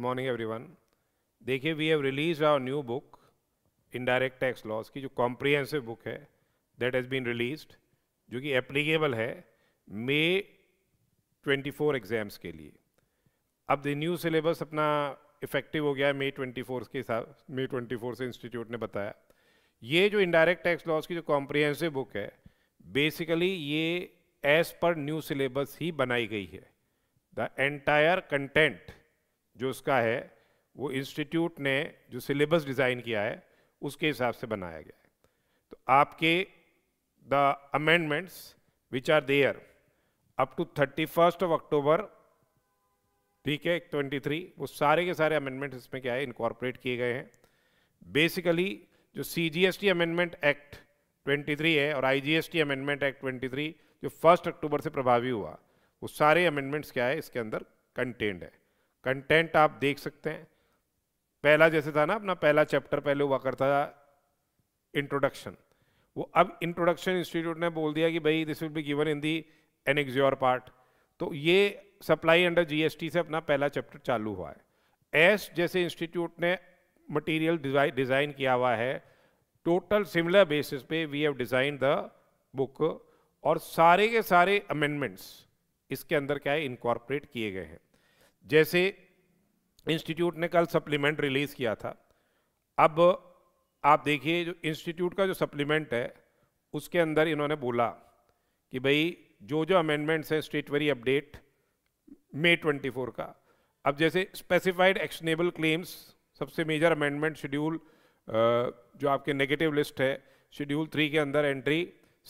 Morning everyone देखिए we have release our new book indirect tax laws की जो comprehensive book है that has been released जो कि एप्लीकेबल है मे 24 एग्ज़ाम्स के लिए अब द न्यू सिलेबस अपना इफेक्टिव हो गया है मे 24 के हिसाब मे 24 से इंस्टीट्यूट ने बताया ये जो इनडायरेक्ट टैक्स लॉस की जो कॉम्प्रिहेंसिव बुक है बेसिकली ये एज पर न्यू सिलेबस ही बनाई गई है द एंटायर कंटेंट जो उसका है वो इंस्टीट्यूट ने जो सिलेबस डिज़ाइन किया है उसके हिसाब से बनाया गया है तो आपके the amendments which are there up to thirty first of October ठीक है ट्वेंटी थ्री वो सारे के सारे अमेंडमेंट इसमें क्या है इनकॉर्पोरेट किए गए हैं बेसिकली जो C G S T amendment act twenty three है और I G S T amendment act twenty three जो फर्स्ट अक्टूबर से प्रभावी हुआ वो सारे अमेंडमेंट्स क्या है इसके अंदर कंटेंड है कंटेंट आप देख सकते हैं पहला जैसे था ना अपना पहला चैप्टर पहले हुआ करता था इंट्रोडक्शन वो अब इंट्रोडक्शन इंस्टीट्यूट ने बोल दिया कि भाई this will be given in the an annexure part तो ये सप्लाई अंडर जीएसटी से अपना पहला चैप्टर चालू हुआ है एस जैसे इंस्टीट्यूट ने मटेरियल डिज़ाइन किया हुआ है टोटल सिमिलर बेसिस पे we have design the book और सारे के सारे अमेंडमेंट्स इसके अंदर क्या है इनकॉर्पोरेट किए गए हैं जैसे इंस्टीट्यूट ने कल सप्लीमेंट रिलीज़ किया था अब आप देखिए जो इंस्टीट्यूट का जो सप्लीमेंट है उसके अंदर इन्होंने बोला कि भाई जो जो अमेंडमेंट्स हैं स्टेटवरी अपडेट मे 24 का अब जैसे स्पेसिफाइड एक्शनेबल क्लेम्स सबसे मेजर अमेंडमेंट शेड्यूल जो आपके नेगेटिव लिस्ट है शेड्यूल थ्री के अंदर एंट्री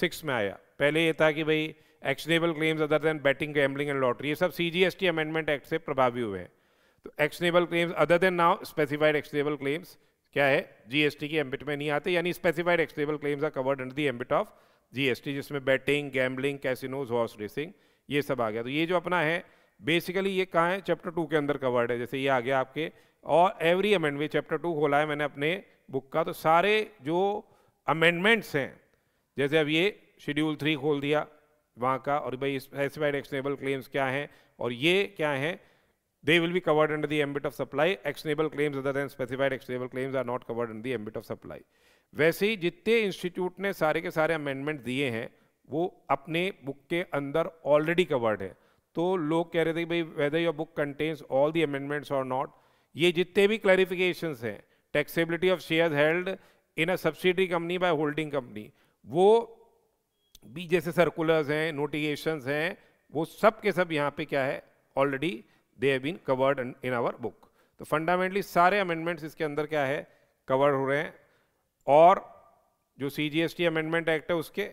सिक्स में आया पहले ये था कि भाई actionable claims other than betting gambling and lottery ये सब सीजीएसटी अमेंडमेंट एक्ट से प्रभावी हुए हैं तो actionable claims other than now specified actionable claims क्या है जीएसटी की एम्बिट में नहीं आते यानी specified actionable claims are covered under the ambit of GST जिसमें betting gambling casinos horse racing ये सब आ गया तो ये जो अपना है बेसिकली ये कहाँ है चैप्टर टू के अंदर कवर्ड है जैसे ये आ गया आपके और एवरी अमेंडमेंट चैप्टर टू खोला है मैंने अपने बुक का तो सारे जो अमेंडमेंट्स हैं जैसे अब ये शेड्यूल थ्री खोल दिया वहाँ का और भाई स्पेसिफाइड एक्शनेबल क्लेम्स क्या हैं और ये क्या हैं they will be covered under the ambit of supply actionable claims other than specified actionable claims are not covered under the ambit of supply वैसे ही जितने इंस्टीट्यूट ने सारे के सारे अमेंडमेंट दिए हैं वो अपने बुक के अंदर ऑलरेडी कवर्ड है तो लोग कह रहे थे भाई whether your book contains all the amendments और नॉट ये जितने भी क्लैरिफिकेशन हैं taxability of share held in a subsidy company by holding company वो बी जैसे सर्कुलर्स हैं नोटिगेशंस हैं वो सब के सब यहाँ पे क्या है already they have been covered in our book तो फंडामेंटली सारे अमेंडमेंट्स इसके अंदर क्या है कवर हो रहे हैं और जो C G S T amendment act है उसके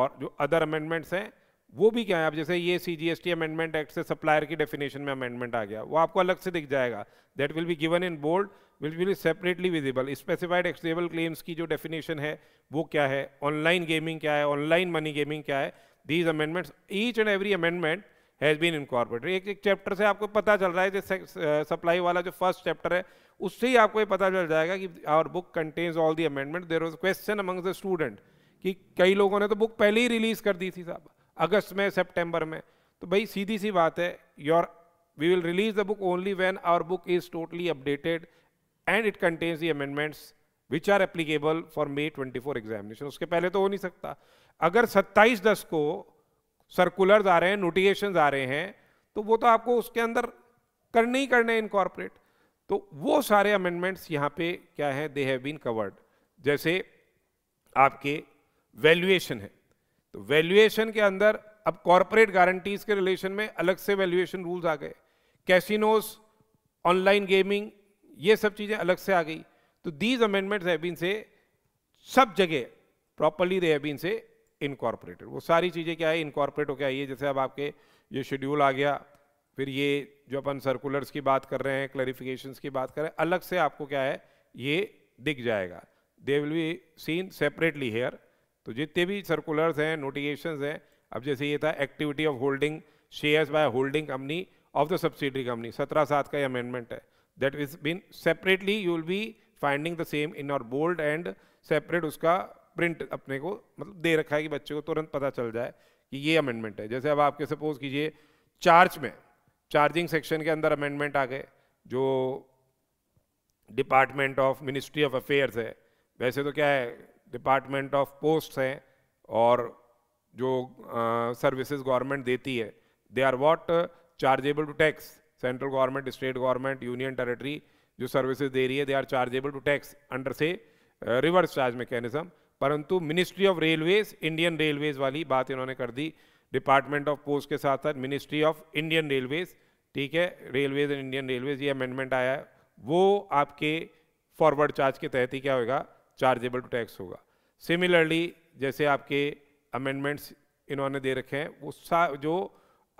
और जो अदर अमेंडमेंट्स हैं वो भी क्या है आप जैसे ये C G S T amendment act से सप्लायर की डेफिनेशन में अमेंडमेंट आ गया वो आपको अलग से दिख जाएगा that will be given in bold will be separately visible specified actionable claims की जो डेफिनेशन है वो क्या है ऑनलाइन गेमिंग क्या है ऑनलाइन मनी गेमिंग क्या है these amendments each and every amendment has been incorporated एक एक चैप्टर से आपको पता चल रहा है सप्लाई वाला जो फर्स्ट चैप्टर है उससे ही आपको ये पता चल जाएगा कि our book contains all the amendment there was question among the student कि कई लोगों ने तो बुक पहले ही रिलीज कर दी थी साहब अगस्त में सेप्टेम्बर में तो भाई सीधी सी बात है your we will release the book only when our book is totally updated and it contains the amendments which are applicable for May 24 examination उसके पहले तो हो नहीं सकता अगर 27 दस को सर्कुलर्स आ रहे हैं नोटिफिकेशन आ रहे हैं तो वो तो आपको उसके अंदर करने ही करने इनकॉर्पोरेट तो वो सारे अमेंडमेंट्स यहाँ पे क्या है दे हैव बीन कवर्ड जैसे आपके वैल्यूएशन है तो वैल्यूएशन के अंदर अब कॉरपोरेट गारंटीज के रिलेशन में अलग से वैल्यूएशन रूल्स आ गए कैसिनोस ऑनलाइन गेमिंग ये सब चीज़ें अलग से आ गई तो दीज अमेंडमेंट्स हैव बीन से सब जगह प्रॉपरली दे हैव बीन से इनकॉर्पोरेटेड वो सारी चीज़ें क्या है इनकॉर्पोरेट हो क्या है जैसे अब आपके ये शेड्यूल आ गया फिर ये जो अपन सर्कुलर्स की बात कर रहे हैं क्लैरिफिकेशन की बात कर रहे हैं अलग से आपको क्या है ये दिख जाएगा they will be seen separately here तो जितने भी सर्कुलर्स हैं नोटिफिकेशन हैं अब जैसे ये था activity of holding shares by holding company of the subsidiary company सत्रह सात का ये अमेंडमेंट है that is been separately you will be finding the same in और बोल्ड एंड सेपरेट उसका प्रिंट अपने को मतलब दे रखा है कि बच्चे को तुरंत पता चल जाए कि ये अमेंडमेंट है जैसे अब आपके सपोज कीजिए चार्ज में चार्जिंग सेक्शन के अंदर अमेंडमेंट आ गए जो department of ministry of affairs है वैसे तो क्या है डिपार्टमेंट ऑफ पोस्ट हैं और जो सर्विसेज गवर्नमेंट देती है they are what chargeable to tax central government state government union territory जो सर्विसेज दे रही है they are chargeable to tax under से रिवर्स चार्ज मैकेनिज्म परंतु ministry of railways Indian railways वाली बात इन्होंने कर दी डिपार्टमेंट ऑफ पोस्ट के साथ साथ मिनिस्ट्री ऑफ इंडियन रेलवेज ठीक है रेलवेज एंड इंडियन रेलवेज ये अमेंडमेंट आया है वो आपके फॉरवर्ड चार्ज के तहत ही क्या होगा चार्जेबल टू टैक्स होगा सिमिलरली जैसे आपके अमेंडमेंट्स इन्होंने दे रखे हैं वो जो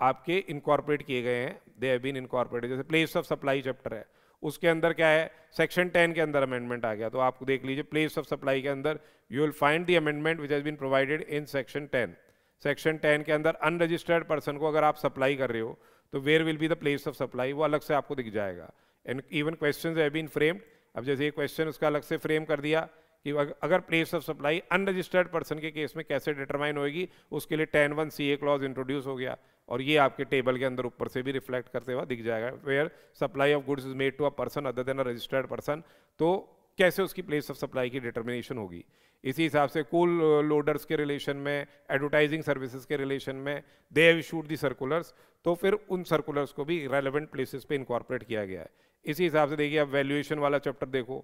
आपके इनकॉर्पोरेट किए गए हैं दे हैव बीन इनकॉर्पोरेटेड जैसे प्लेस ऑफ सप्लाई चैप्टर है उसके अंदर क्या है सेक्शन टेन के अंदर अमेंडमेंट आ गया तो आप देख लीजिए प्लेस ऑफ सप्लाई के अंदर you will find the amendment which has been provided in section ten section ten के अंदर अनरजिस्टर्ड पर्सन को अगर आप सप्लाई कर रहे हो तो where will be the place of supply वो अलग से आपको दिख जाएगा and even question have been framed अब जैसे ये क्वेश्चन उसका अलग से फ्रेम कर दिया कि अगर place of supply unregistered person के केस में कैसे डिटरमाइन होगी उसके लिए ten one C A clause introduce हो गया और ये आपके टेबल के अंदर ऊपर से भी रिफ्लेक्ट करते हुआ दिख जाएगा where supply of goods is made to a person other than a registered person तो कैसे उसकी प्लेस ऑफ सप्लाई की डिटर्मिनेशन होगी इसी हिसाब से कूल लोडर्स के रिलेशन में एडवर्टाइजिंग सर्विसेज के रिलेशन में they have shoot the circulars तो फिर उन सर्कुलर्स को भी रेलिवेंट प्लेसेस पे इंकॉर्पोरेट किया गया है इसी हिसाब से देखिए आप वैल्यूएशन वाला चैप्टर देखो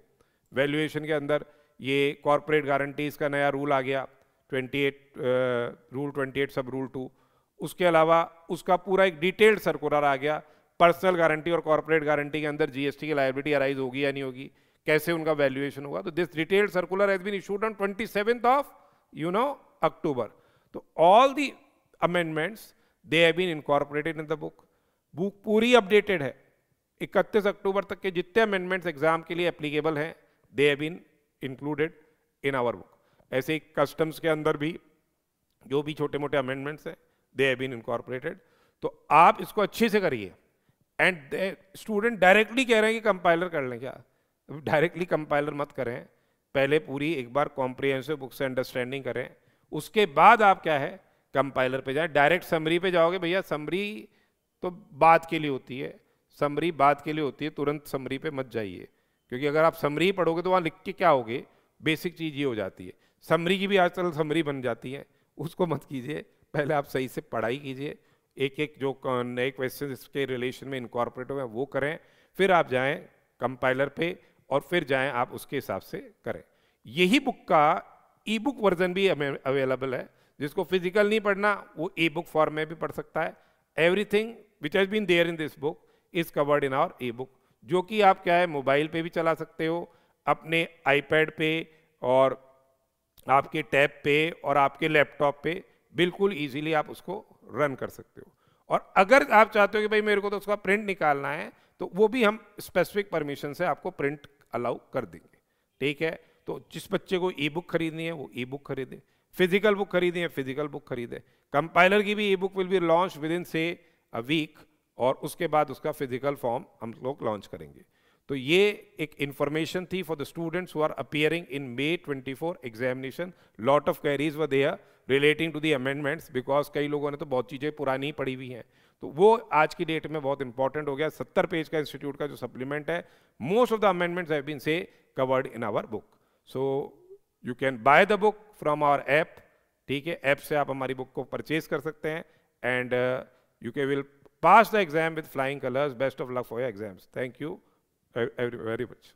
वैल्यूएशन के अंदर ये कॉरपोरेट गारंटीज़ का नया रूल आ गया at rule twenty eight sub rule two उसके अलावा उसका पूरा एक डिटेल्ड सर्कुलर आ गया पर्सनल गारंटी और कॉरपोरेट गारंटी के अंदर जीएसटी की लाइबिलिटी अराइज होगी या नहीं होगी कैसे उनका वैल्यूएशन होगा तो this detailed circular has been issued on twenty of you know October तो all the amendments they have been incorporated in the book book पूरी अपडेटेड है 31 अक्टूबर तक के जितने अमेंडमेंट्स एग्जाम के लिए एप्लीकेबल हैं they have been included in our book ऐसे ही कस्टम्स के अंदर भी जो भी छोटे मोटे अमेंडमेंट्स हैं दे हैव बीन इनकॉर्पोरेटेड तो आप इसको अच्छे से करिए एंड स्टूडेंट डायरेक्टली कह रहे हैं कि कंपाइलर कर लें क्या डायरेक्टली कंपाइलर मत करें पहले पूरी एक बार कॉम्प्रिहेंसिव बुक से अंडरस्टैंडिंग करें उसके बाद आप क्या है कंपाइलर पे जाए डायरेक्ट समरी पे जाओगे भैया समरी तो बात के लिए होती है समरी बात के लिए होती है तुरंत समरी पे मत जाइए क्योंकि अगर आप समरी पढ़ोगे तो वहाँ लिख के क्या होगे बेसिक चीज़ ये हो जाती है समरी की भी आजकल समरी बन जाती है उसको मत कीजिए पहले आप सही से पढ़ाई कीजिए एक एक जो नए क्वेश्चन इसके रिलेशन में इनकॉर्पोरेट हुए वो करें फिर आप जाएं कंपाइलर पे और फिर जाएं आप उसके हिसाब से करें यही बुक का ई बुक वर्जन भी अवेलेबल है जिसको फिजिकल नहीं पढ़ना वो ई बुक फॉर्म में भी पढ़ सकता है everything which has been there in this book is covered in our E book जो कि आप क्या है मोबाइल पे भी चला सकते हो अपने आईपैड पे और आपके टैब पे और आपके लैपटॉप पे बिल्कुल इजीली आप उसको रन कर सकते हो और अगर आप चाहते हो कि भाई मेरे को तो उसका प्रिंट निकालना है तो वो भी हम स्पेसिफिक परमिशन से आपको प्रिंट अलाउ कर देंगे ठीक है तो जिस बच्चे को ई बुक खरीदनी है वो ई बुक खरीदे फिजिकल बुक खरीदनी है फिजिकल बुक खरीदे कंपाइलर की भी e book will be launch within से अ वीक और उसके बाद उसका फिजिकल फॉर्म हम लोग लॉन्च करेंगे तो ये एक इंफॉर्मेशन थी for the students who are appearing in May 24 examination lot of queries were there relating to the amendments because कई लोगों ने तो बहुत चीज़ें पुरानी पड़ी हुई हैं तो वो आज की डेट में बहुत इंपॉर्टेंट हो गया सत्तर पेज का इंस्टीट्यूट का जो सप्लीमेंट है most of the amendments have been से covered in our book so you can buy the book from our app ठीक है ऐप से आप हमारी बुक को परचेज कर सकते हैं एंड यू के will pass the exam with flying colours best of luck for exams thank you out, out very much.